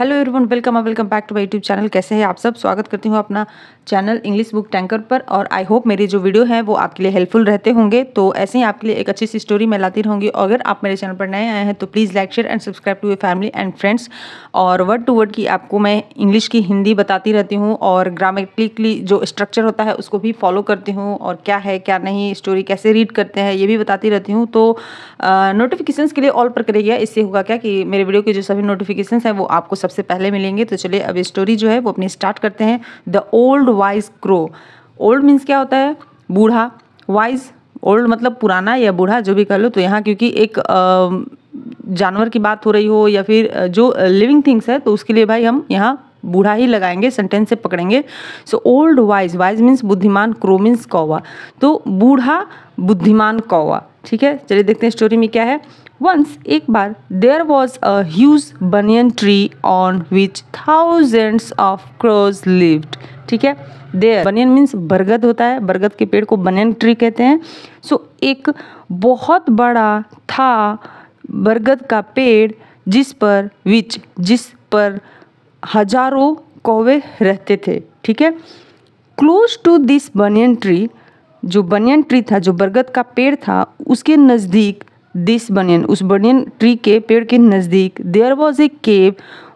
hello everyone welcome uh welcome back to my YouTube channel कैसे हैं आप सब स्वागत करती हूँ अपना चैनल इंग्लिश बुक टैंकर पर और आई होप मेरे जो वीडियो हैं वो आपके लिए हेल्पफुल रहते होंगे तो ऐसे ही आपके लिए एक अच्छी सी स्टोरी मैं लाती रहूँगी अगर आप मेरे चैनल पर नए आए हैं तो please like share and subscribe to ये फैमिली एंड फ्रेंड्स और वर्ड टू वर्ड की आपको मैं इंग्लिश की हिंदी बताती रहती हूँ और ग्रामेटिकली जो स्ट्रक्चर होता है उसको भी फॉलो करती हूँ और क्या है क्या नहीं स्टोरी कैसे रीड करते हैं ये भी बताती रहती हूँ तो नोटिफिकेशन के लिए ऑल पर करेगी इससे होगा क्या कि मेरे वीडियो के जो सभी नोटिफिकेशन हैं वो आपको सबसे पहले मिलेंगे तो चलिए अब स्टोरी जो है वो अपनी स्टार्ट करते हैं the old wise crow old means क्या होता है बूढ़ा वाइज ओल्ड मतलब पुराना या बूढ़ा जो भी कह लो तो यहाँ क्योंकि एक जानवर की बात हो रही हो या फिर जो लिविंग थिंग्स है तो उसके लिए भाई हम यहाँ बूढ़ा ही लगाएंगे सेंटेंस से पकड़ेंगे so old wise wise means बुद्धिमान क्रो मीन्स कौवा तो बूढ़ा बुद्धिमान कौवा ठीक है चलिए देखते हैं स्टोरी में क्या है वंस एक बार there was a banyan tree on which which of of crows ठीक है देयर बनियन मीन्स बरगद होता है बरगद के पेड़ को बनियन ट्री कहते हैं सो so, एक बहुत बड़ा था बरगद का पेड़ जिस पर विच जिस पर हजारों कौवे रहते थे ठीक है close to this banyan tree जो बनियन ट्री था जो बरगद का पेड़ था उसके नज़दीक दिस बनियन उस बनियन ट्री के पेड़ के नज़दीक देयर वॉज ए केव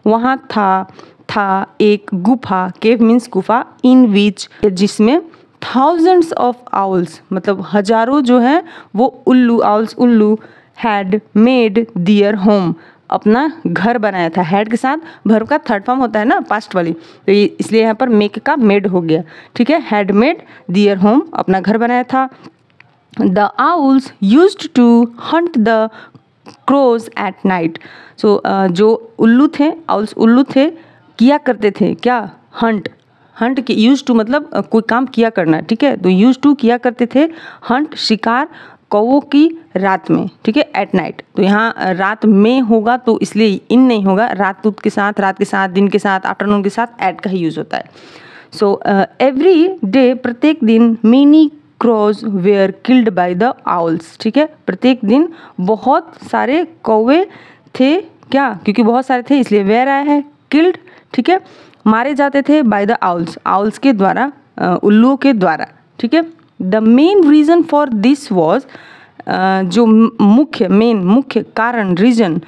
वहाँ था था एक गुफा केव मीन्स गुफा इन विच जिसमें थाउजेंड्स ऑफ आउल्स मतलब हजारों जो है वो उल्लू आउल्स उल्लू हैड मेड दियर होम अपना घर बनाया था हेड के साथ भर का थर्ड फॉर्म होता है ना पास्ट वाली तो इसलिए यहाँ पर मेक का मेड हो गया ठीक है हैड मेड दियर होम अपना घर बनाया था the owls used to hunt the crows at night so uh, जो उल्लू थे owls उल्लू थे किया करते थे क्या हंट हंट के यूज टू मतलब कोई काम किया करना ठीक है तो यूज टू किया करते थे हंट शिकार कौवों की रात में ठीक है एट नाइट तो यहाँ रात में होगा तो इसलिए इन नहीं होगा रात दूत के साथ रात के साथ दिन के साथ आफ्टरनून के साथ एट का ही यूज़ होता है सो एवरी डे प्रत्येक दिन many crows were killed by the owls ठीक है प्रत्येक दिन बहुत सारे कौवे थे क्या क्योंकि बहुत सारे थे इसलिए वेयर आया है किल्ड ठीक है मारे जाते थे बाय द आउल्स आउल्स के द्वारा उल्लुओं के द्वारा ठीक है the main reason for this was जो मुख्य मेन मुख्य कारण रीजन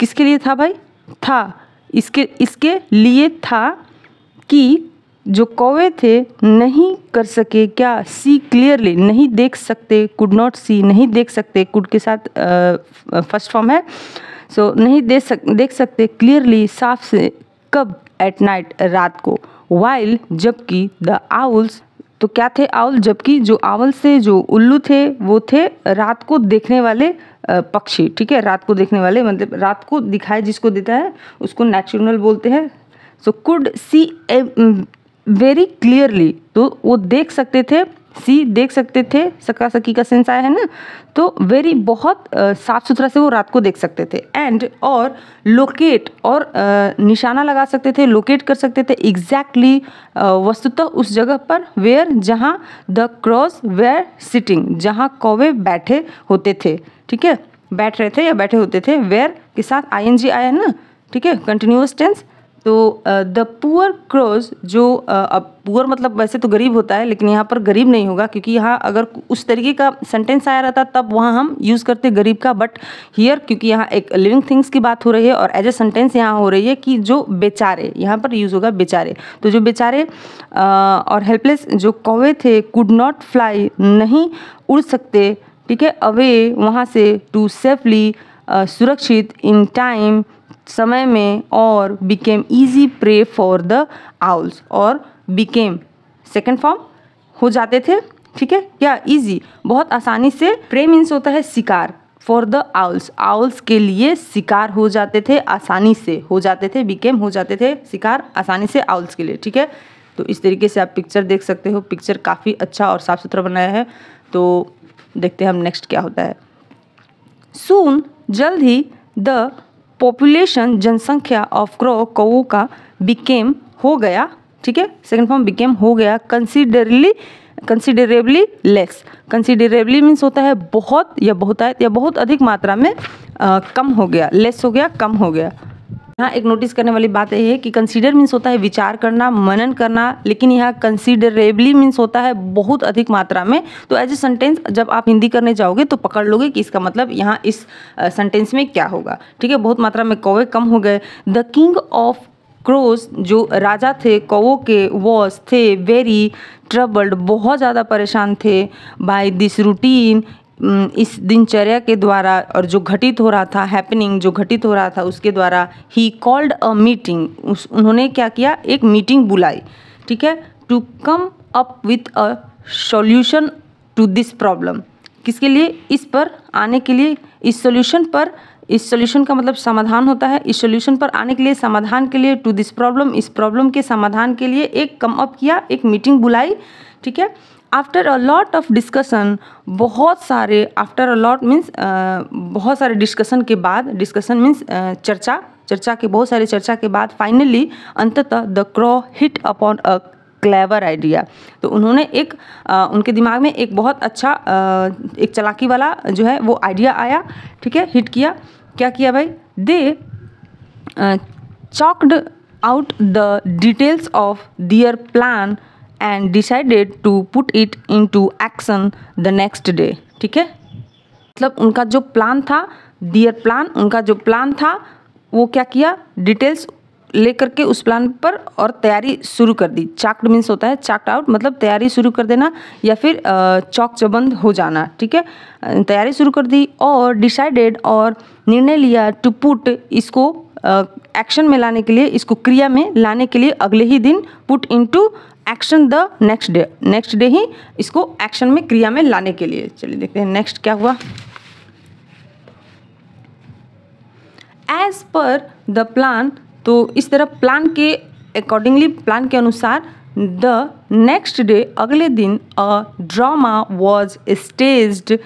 किसके लिए था भाई था इसके इसके लिए था कि जो कौवे थे नहीं कर सके क्या सी क्लियरली नहीं देख सकते कुड नॉट सी नहीं देख सकते कुड के साथ फर्स्ट फॉर्म है सो so, नहीं देख सक देख सकते क्लियरली साफ से कब एट नाइट रात को वाइल जबकि द आउल्स तो क्या थे आउल जबकि जो आउल से जो उल्लू थे वो थे रात को देखने वाले पक्षी ठीक है रात को देखने वाले मतलब रात को दिखाई जिसको देता है उसको नेचुरल बोलते हैं so could see very clearly तो वो देख सकते थे सी देख सकते थे सका सकी का सेंस आया है ना तो वेरी बहुत साफ सुथरा से वो रात को देख सकते थे एंड और लोकेट और आ, निशाना लगा सकते थे लोकेट कर सकते थे एग्जैक्टली exactly, वस्तुतः उस जगह पर वेयर जहाँ द क्रॉस वेयर सिटिंग जहाँ कौवे बैठे होते थे ठीक है बैठ रहे थे या बैठे होते थे वेयर के साथ आई आया है ना ठीक है कंटिन्यूस टेंस तो द पुअर क्रोज जो अब पुअर मतलब वैसे तो गरीब होता है लेकिन यहाँ पर गरीब नहीं होगा क्योंकि यहाँ अगर उस तरीके का सेंटेंस आया रहता तब वहाँ हम यूज़ करते गरीब का बट हियर क्योंकि यहाँ एक लिविंग थिंग्स की बात हो रही है और एज ए सेंटेंस यहाँ हो रही है कि जो बेचारे यहाँ पर यूज़ होगा बेचारे तो जो बेचारे और हेल्पलेस जो कौवे थे कुड नॉट फ्लाई नहीं उड़ सकते ठीक है अवे वहाँ से टू सेफली सुरक्षित इन टाइम समय में और became easy prey for the owls और बिकेम सेकेंड फॉर्म हो जाते थे ठीक है या इजी बहुत आसानी से प्रे मीन्स होता है शिकार फॉर द आउल्स आउल्स के लिए शिकार हो जाते थे आसानी से हो जाते थे बिकेम हो जाते थे शिकार आसानी से आउल्स के लिए ठीक है तो इस तरीके से आप पिक्चर देख सकते हो पिक्चर काफ़ी अच्छा और साफ सुथरा बनाया है तो देखते हैं हम नेक्स्ट क्या होता है सून जल्द ही द पॉपुलेशन जनसंख्या ऑफ क्रो कौ का बिकेम हो गया ठीक है सेकेंड फॉर्म बिकेम हो गया considerably considerably less considerably means होता है बहुत या बहुत या बहुत अधिक मात्रा में आ, कम हो गया लेस हो गया कम हो गया यहाँ एक नोटिस करने वाली बात यह है कि कंसीडर मीन्स होता है विचार करना मनन करना लेकिन यहाँ कंसीडरेबली मीन्स होता है बहुत अधिक मात्रा में तो एज ए सेंटेंस जब आप हिंदी करने जाओगे तो पकड़ लोगे कि इसका मतलब यहाँ इस सेंटेंस में क्या होगा ठीक है बहुत मात्रा में कौवे कम हो गए द किंग ऑफ क्रोस जो राजा थे कौ के वॉस थे वेरी ट्रबल्ड बहुत ज़्यादा परेशान थे बाय दिस रूटीन इस दिनचर्या के द्वारा और जो घटित हो रहा था हैपनिंग जो घटित हो रहा था उसके द्वारा ही कॉल्ड अ मीटिंग उस उन्होंने क्या किया एक मीटिंग बुलाई ठीक है to come up with a solution to this problem किसके लिए इस पर आने के लिए इस सॉल्यूशन पर इस सॉल्यूशन का मतलब समाधान होता है इस सॉल्यूशन पर आने के लिए समाधान के लिए टू दिस प्रॉब्लम इस प्रॉब्लम के समाधान के लिए एक कम अप किया एक मीटिंग बुलाई ठीक है after a lot of discussion बहुत सारे आफ्टर अ लॉट मीन्स बहुत सारे डिस्कशन के बाद डिस्कशन मीन्स चर्चा चर्चा के बहुत सारे चर्चा के बाद फाइनली अंततः the crow hit upon a clever idea तो उन्होंने एक आ, उनके दिमाग में एक बहुत अच्छा आ, एक चलाकी वाला जो है वो आइडिया आया ठीक है हिट किया क्या किया भाई they chalked out the details of their plan decided to put it in to action the next day ठीक है मतलब उनका जो प्लान था दियर प्लान उनका जो प्लान था वो क्या किया डिटेल्स लेकर के उस प्लान पर और तैयारी शुरू कर दी चाक्ड मीन्स होता है चाक्ड आउट मतलब तैयारी शुरू कर देना या फिर चौक चौबंद हो जाना ठीक है तैयारी शुरू कर दी और डिसाइडेड और निर्णय लिया टू पुट इसको एक्शन में लाने के लिए इसको क्रिया में लाने के लिए अगले ही दिन put into action the next day next day ही इसको एक्शन में क्रिया में लाने के लिए चलिए देखते हैं नेक्स्ट क्या हुआ एज पर द प्लान तो इस तरह प्लान के अकॉर्डिंगली प्लान के अनुसार द नेक्स्ट डे अगले दिन a drama was staged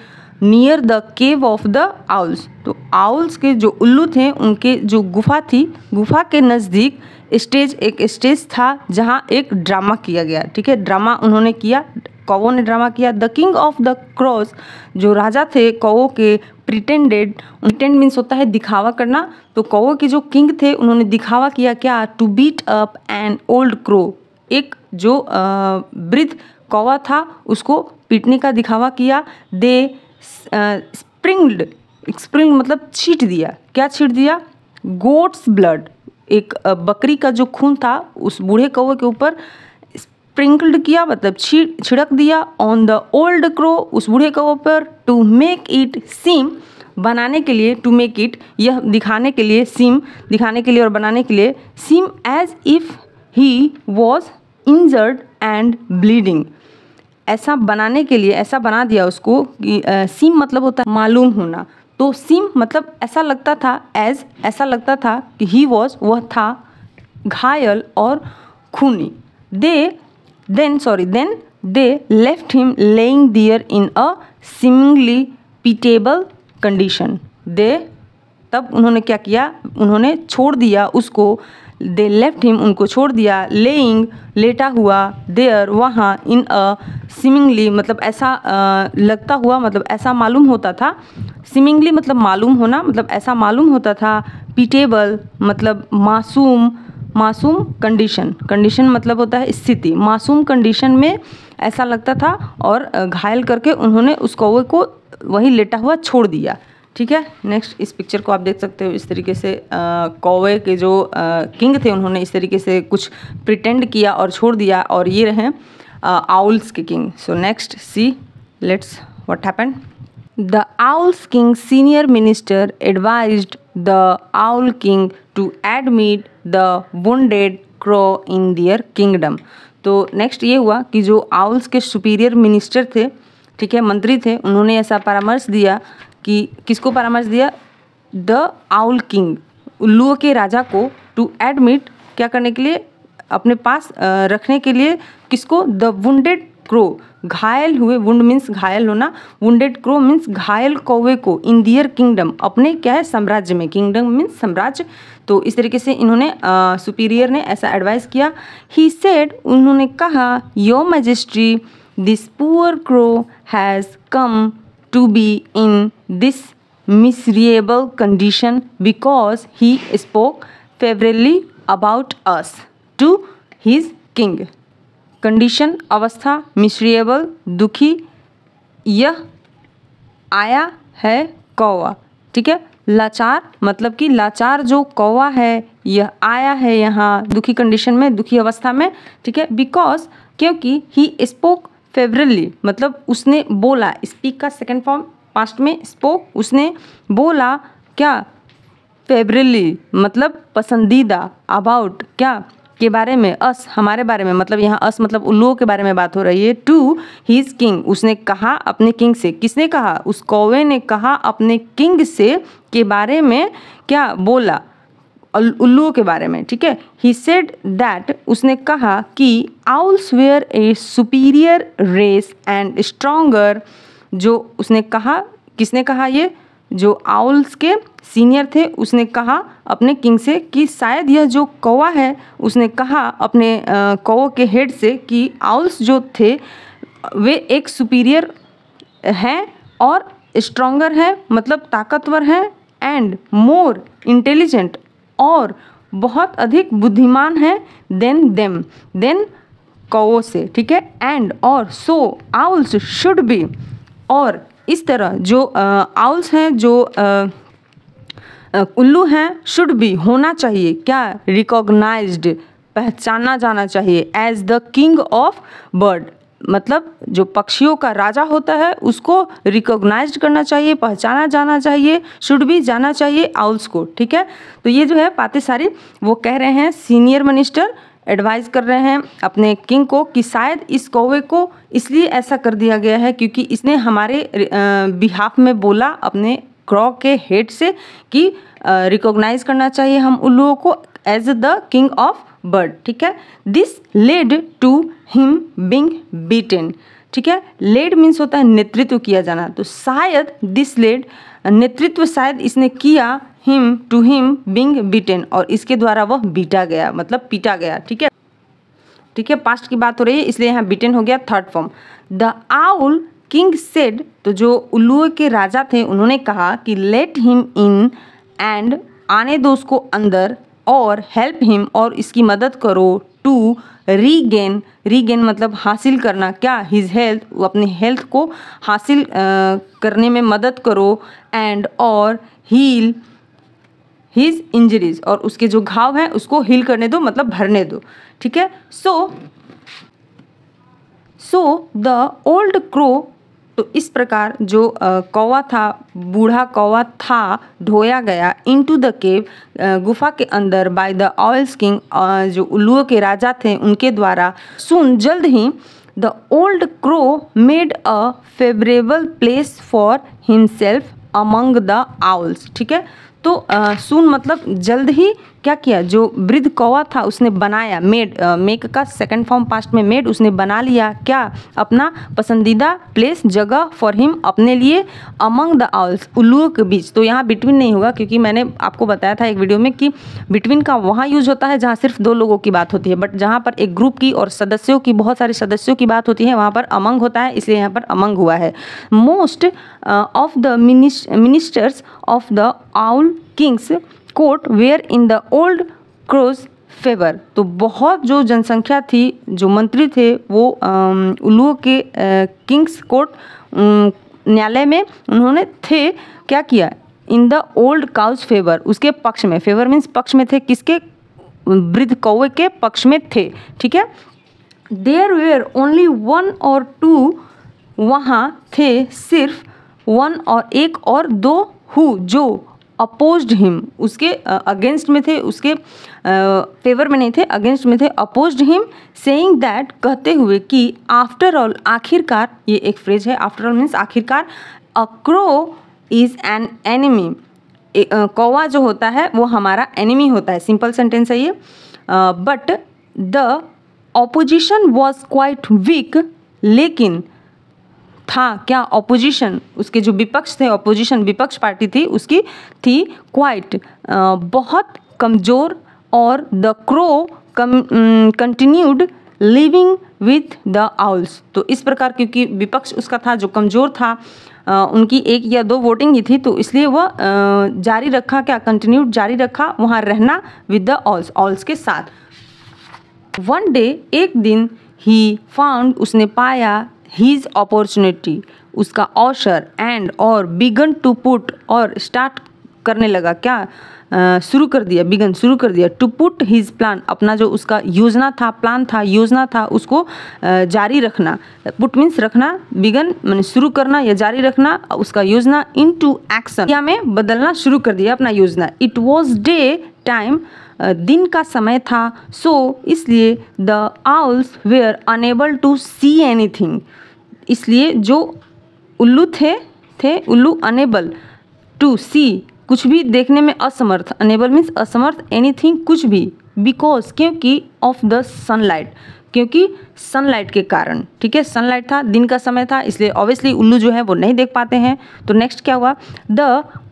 near the cave of the owls तो आउल्स के जो उल्लू थे उनके जो गुफा थी गुफा के नज़दीक स्टेज एक स्टेज था जहाँ एक ड्रामा किया गया ठीक है ड्रामा उन्होंने किया कौ ने ड्रामा किया the king of the crows जो राजा थे कौ के प्रिटेंडेड प्रिटेंड मीन्स होता है दिखावा करना तो कौ के जो किंग थे उन्होंने दिखावा किया क्या to beat up an old crow एक जो वृद्ध कौवा था उसको पीटने का दिखावा किया दे स्प्रिंग्ड स्प्रिंग मतलब छीट दिया क्या छीट दिया गोट्स ब्लड एक बकरी का जो खून था उस बूढ़े कौवे के ऊपर स्प्रिंकल्ड किया मतलब छिड़क दिया ऑन द ओल्ड क्रो उस बूढ़े कौवे पर टू मेक इट सीम बनाने के लिए टू मेक इट यह दिखाने के लिए सीम दिखाने के लिए और बनाने के लिए seem as if he was injured and bleeding ऐसा बनाने के लिए ऐसा बना दिया उसको कि सीम मतलब होता है मालूम होना तो सीम मतलब ऐसा लगता था एज ऐसा लगता था कि ही वॉज वह था घायल और खूनी they then sorry then they left him lying there in a seemingly pitiable condition they तब उन्होंने क्या किया उन्होंने छोड़ दिया उसको दे लेफ्ट हिम उनको छोड़ दिया लेइंग लेटा हुआ देयर वहाँ इन अ सिमिंगली मतलब ऐसा आ, लगता हुआ मतलब ऐसा मालूम होता था सिमिंगली मतलब मालूम होना मतलब ऐसा मालूम होता था पीटेबल मतलब मासूम मासूम कंडीशन कंडीशन मतलब होता है स्थिति मासूम कंडीशन में ऐसा लगता था और घायल करके उन्होंने उस कौवे को वहीं लेटा हुआ छोड़ दिया ठीक है नेक्स्ट इस पिक्चर को आप देख सकते हो इस तरीके से कौवे के जो आ, किंग थे उन्होंने इस तरीके से कुछ प्रिटेंड किया और छोड़ दिया और ये रहे आउल्स के king so next see let's what happen the owls king senior minister advise the owl king to admit the wounded crow in their kingdom तो नेक्स्ट ये हुआ कि जो आउल्स के सुपीरियर मिनिस्टर थे ठीक है मंत्री थे उन्होंने ऐसा परामर्श दिया कि किसको परामर्श दिया द आउल किंग उल्लुओं के राजा को टू एडमिट क्या करने के लिए अपने पास रखने के लिए किसको द वेड क्रो घायल हुए वुंड मीन्स घायल होना वुंडेड क्रो मीन्स घायल कौवे को इन दियर किंगडम अपने क्या है साम्राज्य में किंगडम मीन्स साम्राज्य तो इस तरीके से इन्होंने सुपीरियर ने ऐसा एडवाइस किया ही सेड उन्होंने कहा your majesty this poor crow has come to be in this miserable condition because he spoke favorably about us to his king condition अवस्था मिसरिएबल दुखी यह आया है कौवा ठीक है लाचार मतलब कि लाचार जो कौवा है यह आया है यहाँ दुखी कंडीशन में दुखी अवस्था में ठीक है बिकॉज क्योंकि ही स्पोक फेवरली मतलब उसने बोला स्पीक का सेकेंड फॉर्म पास्ट में स्पोक उसने बोला क्या फेवरली मतलब पसंदीदा अबाउट क्या के बारे में अस हमारे बारे में मतलब यहाँ अस मतलब उन लोगों के बारे में बात हो रही है टू हीज किंग उसने कहा अपने किंग से किसने कहा उस कौवे ने कहा अपने किंग से के बारे में क्या बोला उल्लुओं के बारे में ठीक है ही सेड दैट उसने कहा कि owls were a superior race and stronger जो उसने कहा किसने कहा ये जो आउल्स के सीनियर थे उसने कहा अपने किंग से कि शायद यह जो कौवा है उसने कहा अपने कौ के हेड से कि आउल्स जो थे वे एक सुपीरियर हैं और स्ट्रॉन्गर हैं मतलब ताकतवर हैं एंड मोर इंटेलिजेंट और बहुत अधिक बुद्धिमान हैं देन देम देन कौ से ठीक है एंड और सो आउल्स शुड बी और इस तरह जो आउल्स हैं जो उल्लू हैं शुड भी होना चाहिए क्या रिकॉग्नाइज्ड पहचाना जाना चाहिए as the king of bird मतलब जो पक्षियों का राजा होता है उसको रिकॉग्नाइज करना चाहिए पहचाना जाना चाहिए शुड भी जाना चाहिए आउल्स को ठीक है तो ये जो है पाते सारी वो कह रहे हैं सीनियर मिनिस्टर एडवाइस कर रहे हैं अपने किंग को कि शायद इस कौवे को इसलिए ऐसा कर दिया गया है क्योंकि इसने हमारे बिहाफ में बोला अपने क्रॉ के हेड से कि रिकॉग्नाइज करना चाहिए हम उन लोगों को as the king of bird ठीक है this led to him being beaten ठीक है लेड मीन्स होता है नेतृत्व किया जाना तो शायद दिस लेड नेतृत्व शायद इसने किया him to him being beaten और इसके द्वारा वह बीटा गया मतलब पीटा गया ठीक है ठीक है पास्ट की बात हो रही है इसलिए यहाँ बीटेन हो गया third form the owl king said तो जो उल्लू के राजा थे उन्होंने कहा कि लेट हिम इन एंड आने दो उसको अंदर और हेल्प हिम और इसकी मदद करो टू रीगेन रीगेन मतलब हासिल करना क्या हिज हेल्थ वो अपने हेल्थ को हासिल आ, करने में मदद करो एंड और हील हीज इंजरीज और उसके जो घाव हैं उसको हील करने दो मतलब भरने दो ठीक है so so the old crow तो इस प्रकार जो कौवा था बूढ़ा कौवा था ढोया गया इनटू द केव गुफा के अंदर बाय द ऑयल्स किंग जो उल्लुओं के राजा थे उनके द्वारा सुन जल्द ही the old crow made a favourable place for himself among the owls ठीक है तो आ, सुन मतलब जल्द ही क्या किया जो वृद्ध कौवा था उसने बनाया मेड आ, मेक का सेकंड फॉर्म पास्ट में मेड उसने बना लिया क्या अपना पसंदीदा प्लेस जगह फॉर हिम अपने लिए अमंग द आउल्स उल्लुओं के बीच तो यहाँ बिटवीन नहीं होगा क्योंकि मैंने आपको बताया था एक वीडियो में कि बिटवीन का वहाँ यूज होता है जहाँ सिर्फ दो लोगों की बात होती है बट जहाँ पर एक ग्रुप की और सदस्यों की बहुत सारे सदस्यों की बात होती है वहाँ पर अमंग होता है इसलिए यहाँ पर अमंग हुआ है most of the ministers of the owl king's court were in the old crows favour तो बहुत जो जनसंख्या थी जो मंत्री थे वो उल्लू के किंग्स कोर्ट न्यायालय में उन्होंने थे क्या किया in the old crow's favour उसके पक्ष में फेवर मीन्स पक्ष में थे किसके वृद्ध कौए के पक्ष में थे ठीक है देयर वेयर ओनली वन और टू वहाँ थे सिर्फ वन और एक और दो हु जो अपोज्ड हिम उसके अगेंस्ट में थे उसके फेवर में नहीं थे अगेंस्ट में थे अपोज्ड हिम सेइंग दैट कहते हुए कि आफ्टर ऑल आखिरकार ये एक फ्रेज है आफ्टर ऑल मीन्स आखिरकार a crow is an enemy कौवा जो होता है वो हमारा एनिमी होता है सिंपल सेंटेंस है ये but the opposition was quite weak लेकिन था क्या ऑपोजिशन उसके जो विपक्ष थे ऑपोजिशन विपक्ष पार्टी थी उसकी थी क्वाइट बहुत कमज़ोर और the crow come continued living with the owls तो इस प्रकार क्योंकि विपक्ष उसका था जो कमज़ोर था आ, उनकी एक या दो वोटिंग ही थी तो इसलिए वह जारी रखा क्या कंटिन्यू जारी रखा वहाँ रहना विद द ऑल्स ऑल्स के साथ वन डे एक दिन ही फाउंड उसने पाया हीज अपॉर्चुनिटी उसका अवसर एंड और बिगन टू पुट और स्टार्ट करने लगा क्या शुरू कर दिया बिगन शुरू कर दिया टू पुट हिज प्लान अपना जो उसका योजना था प्लान था योजना था उसको आ, जारी रखना पुट मीन्स रखना बिगन मैंने शुरू करना या जारी रखना उसका योजना इन टू एक्शन या में बदलना शुरू कर दिया अपना योजना इट वॉज डे टाइम दिन का समय था सो इसलिए the owls were unable to see anything इसलिए जो उल्लू थे थे उल्लू अनेबल टू सी कुछ भी देखने में असमर्थ अनेबल मीन्स असमर्थ एनीथिंग कुछ भी बिकॉज क्योंकि ऑफ द सनलाइट क्योंकि सनलाइट के कारण ठीक है सनलाइट था दिन का समय था इसलिए ऑब्वियसली उल्लू जो है वो नहीं देख पाते हैं तो नेक्स्ट क्या हुआ द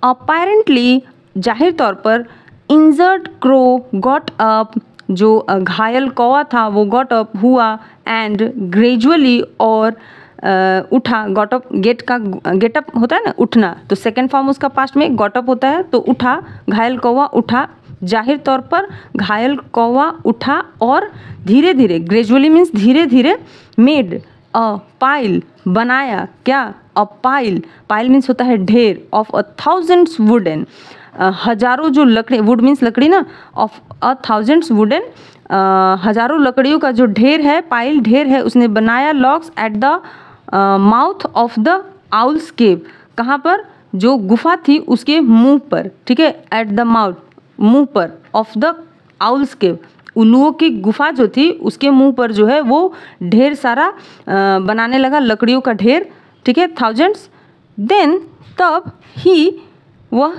अपेरेंटली जाहिर तौर पर इंजर्ड क्रो गॉट अप जो घायल कौवा था वो गॉट अप हुआ एंड ग्रेजुअली और uh, उठा गॉट अप गेट का गेट अप होता है ना उठना तो सेकेंड फॉर्म उसका पास्ट में गॉट अप होता है तो उठा घायल कौवा उठा जाहिर तौर पर घायल कौवा उठा और धीरे धीरे ग्रेजुअली मीन्स धीरे धीरे मेड अ पाइल बनाया क्या अ पाइल पाइल मीन्स होता है ढेर ऑफ अ थाउजेंड्स वुडन हज़ारों जो लकड़ी वुड मीन्स लकड़ी ना ऑफ अ थाउजेंड्स वुडन हज़ारों लकड़ियों का जो ढेर है पाइल ढेर है उसने बनाया logs at the mouth of the owls cave कहाँ पर जो गुफा थी उसके मुंह पर ठीक है एट द माउथ मुंह पर ऑफ द आउल्स केव उल्लुओं की गुफा जो थी उसके मुंह पर जो है वो ढेर सारा बनाने लगा लकड़ियों का ढेर ठीक है थाउजेंड्स देन तब ही वह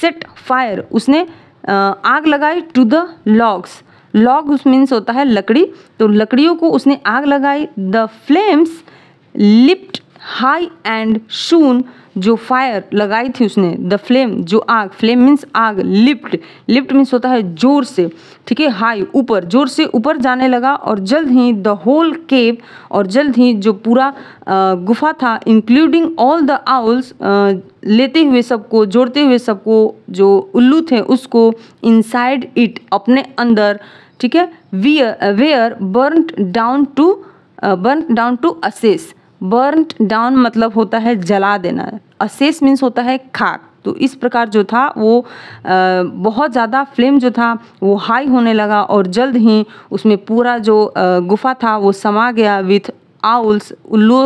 सेट फायर उसने आग लगाई to the logs log means होता है लकड़ी तो लकड़ियों को उसने आग लगाई the flames lift high and soon जो फायर लगाई थी उसने द फ्लेम जो आग फ्लेम मीन्स आग लिफ्ट लिफ्ट मीन्स होता है जोर से ठीक है हाई ऊपर जोर से ऊपर जाने लगा और जल्द ही द होल केव और जल्द ही जो पूरा गुफा था इंक्लूडिंग ऑल द आउल्स लेते हुए सबको जोड़ते हुए सबको जो उल्लू थे उसको इनसाइड इट अपने अंदर ठीक है were burn down to burn down to ashes burn down मतलब होता है जला देना अशेष मीन्स होता है खाक तो इस प्रकार जो था वो आ, बहुत ज़्यादा फ्लेम जो था वो हाई होने लगा और जल्द ही उसमें पूरा जो आ, गुफा था वो समा गया विथ आउल्स उल्लू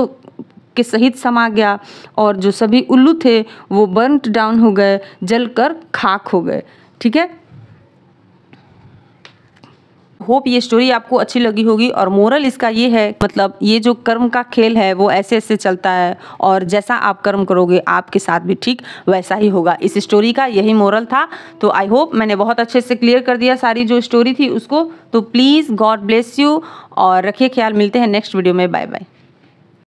के सहित समा गया और जो सभी उल्लू थे वो बर्न डाउन हो गए जलकर खाक हो गए ठीक है होप ये स्टोरी आपको अच्छी लगी होगी और मोरल इसका ये है मतलब ये जो कर्म का खेल है वो ऐसे ऐसे चलता है और जैसा आप कर्म करोगे आपके साथ भी ठीक वैसा ही होगा इस स्टोरी का यही मोरल था तो आई होप मैंने बहुत अच्छे से क्लियर कर दिया सारी जो स्टोरी थी उसको तो प्लीज़ गॉड ब्लेस यू और रखिए ख्याल मिलते हैं नेक्स्ट वीडियो में बाय बाय